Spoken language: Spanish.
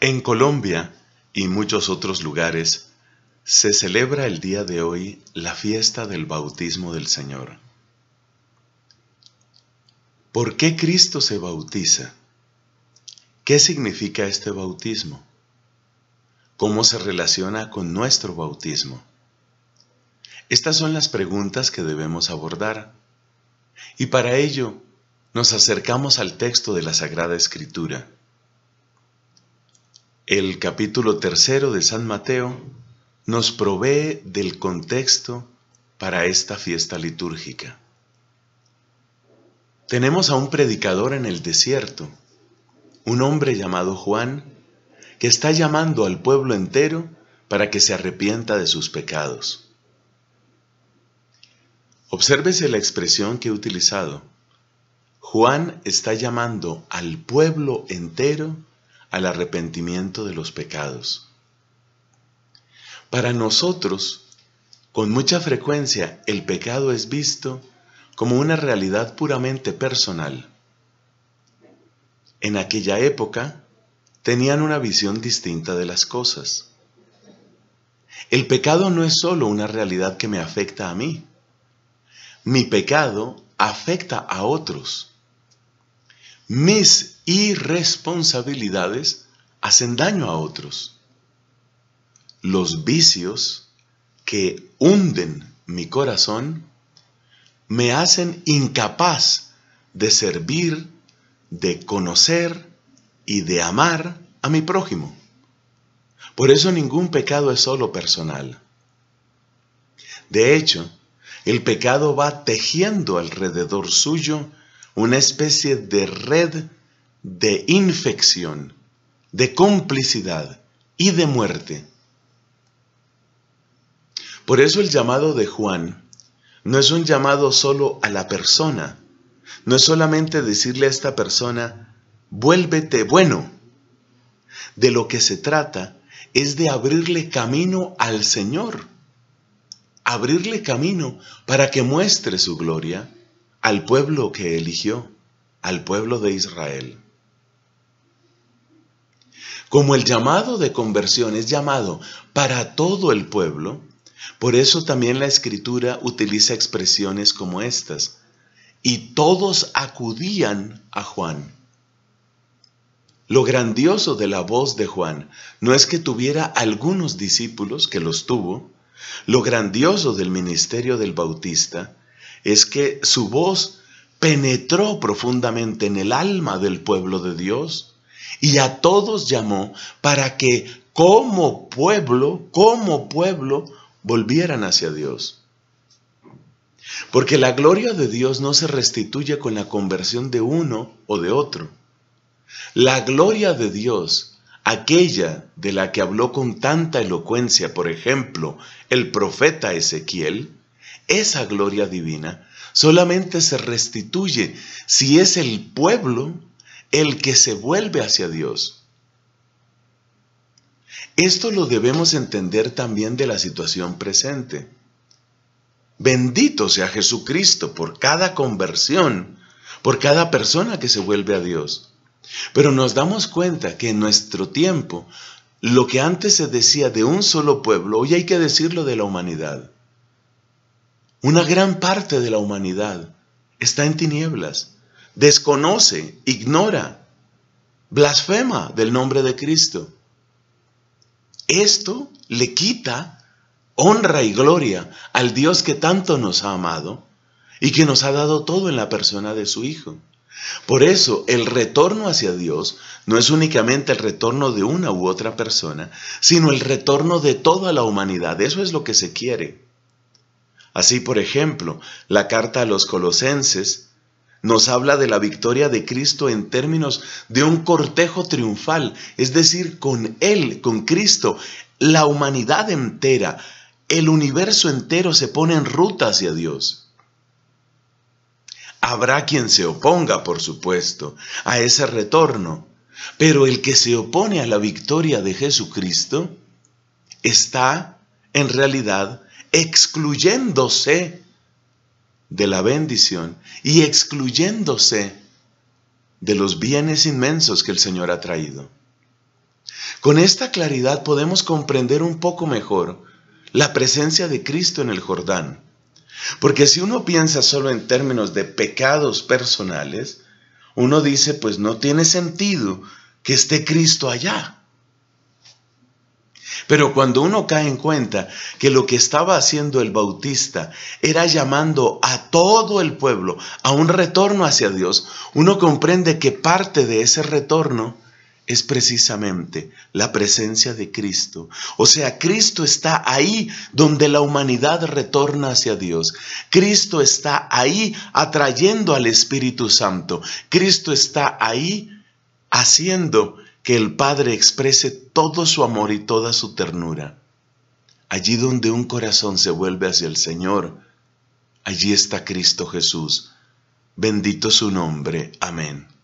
En Colombia y muchos otros lugares se celebra el día de hoy la fiesta del bautismo del Señor. ¿Por qué Cristo se bautiza? ¿Qué significa este bautismo? ¿Cómo se relaciona con nuestro bautismo? Estas son las preguntas que debemos abordar. Y para ello, nos acercamos al texto de la Sagrada Escritura el capítulo tercero de San Mateo nos provee del contexto para esta fiesta litúrgica. Tenemos a un predicador en el desierto, un hombre llamado Juan, que está llamando al pueblo entero para que se arrepienta de sus pecados. Obsérvese la expresión que he utilizado. Juan está llamando al pueblo entero al arrepentimiento de los pecados. Para nosotros, con mucha frecuencia el pecado es visto como una realidad puramente personal. En aquella época tenían una visión distinta de las cosas. El pecado no es solo una realidad que me afecta a mí. Mi pecado afecta a otros. Mis y responsabilidades hacen daño a otros. Los vicios que hunden mi corazón me hacen incapaz de servir, de conocer y de amar a mi prójimo. Por eso ningún pecado es solo personal. De hecho, el pecado va tejiendo alrededor suyo una especie de red de infección, de complicidad y de muerte. Por eso el llamado de Juan no es un llamado solo a la persona, no es solamente decirle a esta persona, vuélvete bueno. De lo que se trata es de abrirle camino al Señor, abrirle camino para que muestre su gloria al pueblo que eligió, al pueblo de Israel. Como el llamado de conversión es llamado para todo el pueblo, por eso también la escritura utiliza expresiones como estas. Y todos acudían a Juan. Lo grandioso de la voz de Juan no es que tuviera algunos discípulos que los tuvo, lo grandioso del ministerio del Bautista es que su voz penetró profundamente en el alma del pueblo de Dios y a todos llamó para que como pueblo, como pueblo, volvieran hacia Dios. Porque la gloria de Dios no se restituye con la conversión de uno o de otro. La gloria de Dios, aquella de la que habló con tanta elocuencia, por ejemplo, el profeta Ezequiel, esa gloria divina solamente se restituye si es el pueblo el que se vuelve hacia Dios. Esto lo debemos entender también de la situación presente. Bendito sea Jesucristo por cada conversión, por cada persona que se vuelve a Dios. Pero nos damos cuenta que en nuestro tiempo, lo que antes se decía de un solo pueblo, hoy hay que decirlo de la humanidad. Una gran parte de la humanidad está en tinieblas desconoce, ignora, blasfema del nombre de Cristo. Esto le quita honra y gloria al Dios que tanto nos ha amado y que nos ha dado todo en la persona de su Hijo. Por eso el retorno hacia Dios no es únicamente el retorno de una u otra persona, sino el retorno de toda la humanidad. Eso es lo que se quiere. Así, por ejemplo, la carta a los colosenses nos habla de la victoria de Cristo en términos de un cortejo triunfal, es decir, con Él, con Cristo, la humanidad entera, el universo entero se pone en ruta hacia Dios. Habrá quien se oponga, por supuesto, a ese retorno, pero el que se opone a la victoria de Jesucristo está, en realidad, excluyéndose de la bendición y excluyéndose de los bienes inmensos que el Señor ha traído. Con esta claridad podemos comprender un poco mejor la presencia de Cristo en el Jordán. Porque si uno piensa solo en términos de pecados personales, uno dice, pues no tiene sentido que esté Cristo allá. Pero cuando uno cae en cuenta que lo que estaba haciendo el Bautista era llamando a todo el pueblo a un retorno hacia Dios, uno comprende que parte de ese retorno es precisamente la presencia de Cristo. O sea, Cristo está ahí donde la humanidad retorna hacia Dios. Cristo está ahí atrayendo al Espíritu Santo. Cristo está ahí haciendo que el Padre exprese todo su amor y toda su ternura. Allí donde un corazón se vuelve hacia el Señor, allí está Cristo Jesús. Bendito su nombre. Amén.